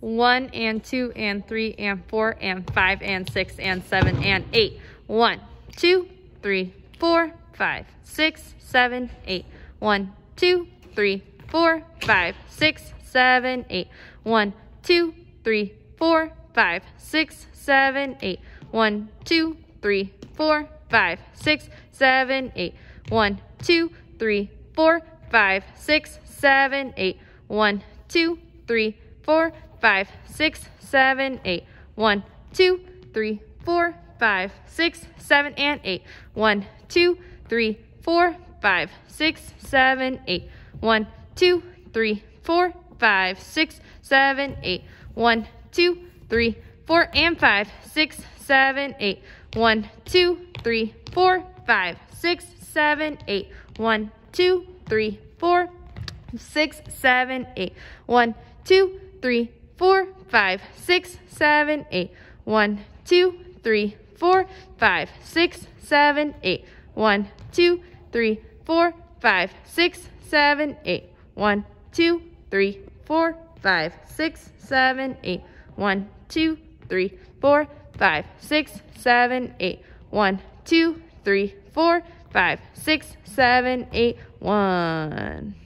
one and two and three and four and five and six and seven and eight. One, two, three, four, five, six, seven, eight. One, two, three, four, five, six, seven, eight. One, two, three, four, five, six, seven, eight. One, two, three, four, five, six, seven, eight. One, two, three, four, five, six, seven, eight. One, two, three, four, five, six, seven, eight. One, two, three, four, five, six, seven, and eight. One, two, three, four, five, six, seven, eight. One, two, three, four, five, six, seven, eight. One, two, three, four, and five, six, seven, eight. One, two, three, four, five, six, seven, eight. One, two, three, four, six, seven, eight. One, two, three, four, five, six, seven, eight. One, two, three, four, five, six, seven, eight. One, two, three, four, five, six, seven, eight. One, two, three, four, five, six, seven, eight. One, two, three, four, five, six, seven, eight. One, eight. One, two, three, four, five, six, seven, eight. One, two, three, four, five, six, seven, eight. One, two, three, four, five, six, seven, eight. One, two, three, four, five, six, seven, eight. One, two, three, four, five, six, seven, eight. One.